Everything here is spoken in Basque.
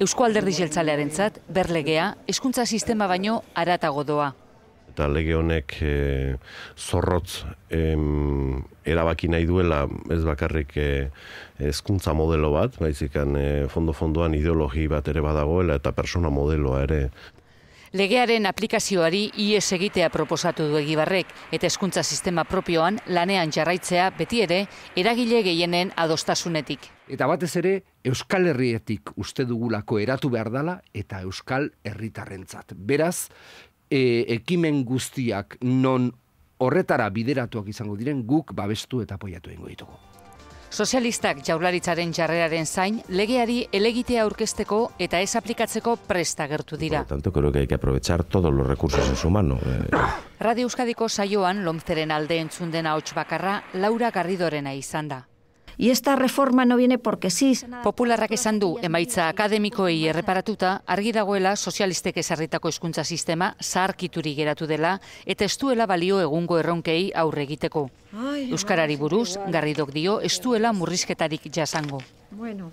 Eusko Alderdi Jeltzalearen zat, berlegea, eskuntza sistema baino aratago doa. Eta lege honek eh, zorrotz erabaki nahi duela ez bakarrik eh, hezkuntza modelo bat, baizikan eh, fondo-fondoan ideologi bat ere badagoela eta persona modeloa ere Legearen aplikazioari IES egitea proposatu du egibarrek, eta eskuntza sistema propioan lanean jarraitzea beti ere eragile gehienen adostasunetik. Eta batez ere, Euskal Herrietik uste dugulako eratu behar dela eta Euskal Herritarrentzat. Beraz, e, ekimen guztiak non horretara bideratuak izango diren guk babestu eta poiatuen ingo ditugu. Sozialistak jaularitzaren jarreraren zain, legeari elegitea aurkezteko eta ez aplikatzeko presta gertu dira. Por tanto, creo que hay que aprovechar todos los recursos en su mano. Eh. Radio Euskadiko saioan, lomzeren alde entzunden hau bakarra Laura Garridorena izan da y esta reforma no viene porque sí. Popularrak esan du, emaitza akademikoei erreparatuta, argi dagoela sozialistek ezarritako eskuntza sistema zaharkituri geratu dela, eta estuela balio egungo erronkei aurre egiteko. Euskarari buruz, garridok dio, ez duela murrizketarik jasango. Bueno.